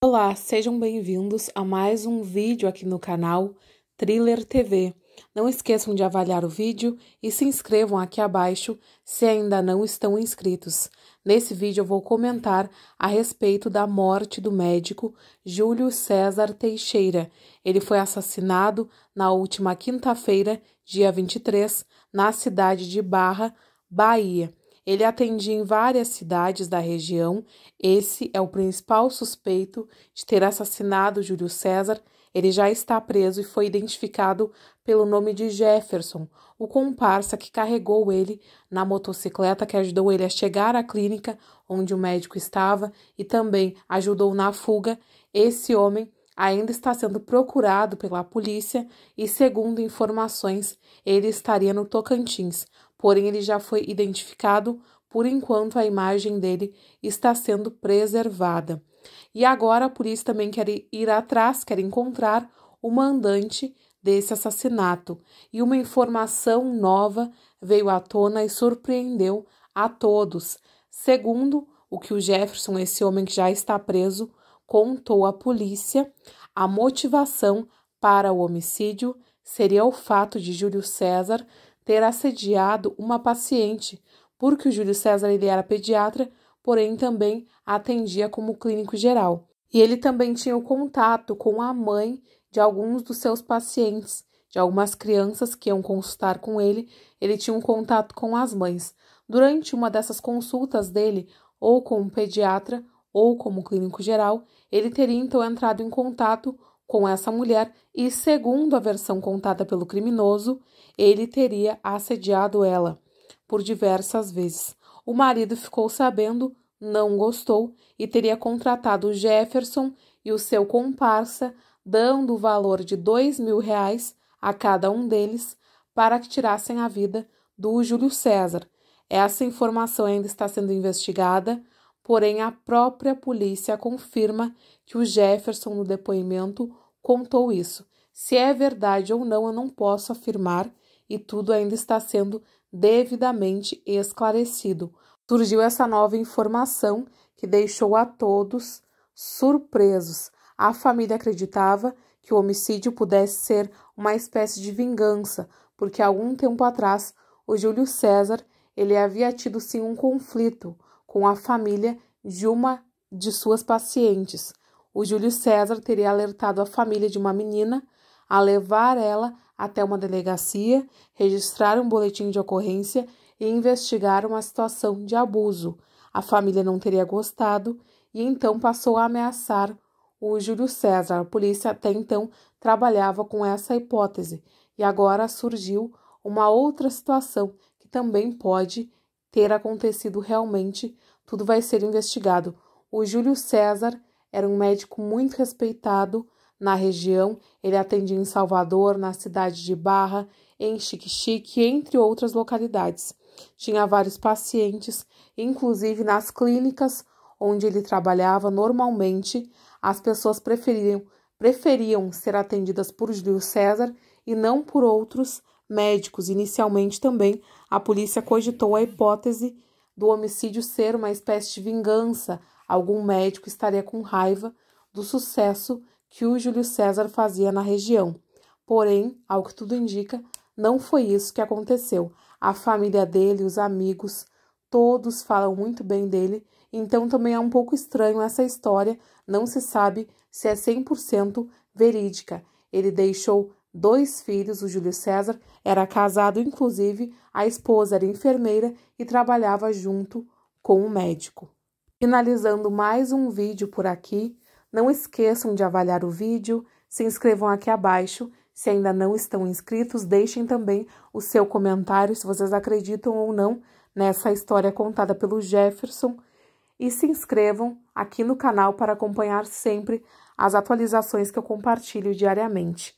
Olá, sejam bem-vindos a mais um vídeo aqui no canal Thriller TV. Não esqueçam de avaliar o vídeo e se inscrevam aqui abaixo se ainda não estão inscritos. Nesse vídeo eu vou comentar a respeito da morte do médico Júlio César Teixeira. Ele foi assassinado na última quinta-feira, dia 23, na cidade de Barra, Bahia. Ele atendia em várias cidades da região. Esse é o principal suspeito de ter assassinado Júlio César. Ele já está preso e foi identificado pelo nome de Jefferson, o comparsa que carregou ele na motocicleta que ajudou ele a chegar à clínica onde o médico estava e também ajudou na fuga. Esse homem ainda está sendo procurado pela polícia e, segundo informações, ele estaria no Tocantins, porém ele já foi identificado por enquanto a imagem dele está sendo preservada. E agora a polícia também quer ir atrás, quer encontrar o mandante desse assassinato. E uma informação nova veio à tona e surpreendeu a todos. Segundo o que o Jefferson, esse homem que já está preso, contou à polícia, a motivação para o homicídio seria o fato de Júlio César ter assediado uma paciente, porque o Júlio César ele era pediatra, porém também atendia como clínico geral. E ele também tinha o contato com a mãe de alguns dos seus pacientes, de algumas crianças que iam consultar com ele, ele tinha um contato com as mães. Durante uma dessas consultas dele, ou como pediatra, ou como clínico geral, ele teria então entrado em contato com essa mulher e, segundo a versão contada pelo criminoso, ele teria assediado ela por diversas vezes. O marido ficou sabendo, não gostou e teria contratado Jefferson e o seu comparsa, dando o valor de dois mil reais a cada um deles para que tirassem a vida do Júlio César. Essa informação ainda está sendo investigada, porém a própria polícia confirma que o Jefferson, no depoimento, contou isso. Se é verdade ou não, eu não posso afirmar e tudo ainda está sendo devidamente esclarecido. Surgiu essa nova informação que deixou a todos surpresos. A família acreditava que o homicídio pudesse ser uma espécie de vingança, porque algum tempo atrás o Júlio César ele havia tido sim um conflito com a família de uma de suas pacientes o Júlio César teria alertado a família de uma menina a levar ela até uma delegacia, registrar um boletim de ocorrência e investigar uma situação de abuso. A família não teria gostado e então passou a ameaçar o Júlio César. A polícia até então trabalhava com essa hipótese e agora surgiu uma outra situação que também pode ter acontecido realmente. Tudo vai ser investigado. O Júlio César era um médico muito respeitado na região. Ele atendia em Salvador, na cidade de Barra, em Xique-Xique, entre outras localidades. Tinha vários pacientes, inclusive nas clínicas onde ele trabalhava normalmente, as pessoas preferiam, preferiam ser atendidas por Júlio César e não por outros médicos. Inicialmente também a polícia cogitou a hipótese do homicídio ser uma espécie de vingança, algum médico estaria com raiva do sucesso que o Júlio César fazia na região. Porém, ao que tudo indica, não foi isso que aconteceu. A família dele, os amigos, todos falam muito bem dele, então também é um pouco estranho essa história, não se sabe se é 100% verídica. Ele deixou dois filhos, o Júlio César era casado, inclusive a esposa era enfermeira e trabalhava junto com o um médico. Finalizando mais um vídeo por aqui, não esqueçam de avaliar o vídeo, se inscrevam aqui abaixo. Se ainda não estão inscritos, deixem também o seu comentário se vocês acreditam ou não nessa história contada pelo Jefferson e se inscrevam aqui no canal para acompanhar sempre as atualizações que eu compartilho diariamente.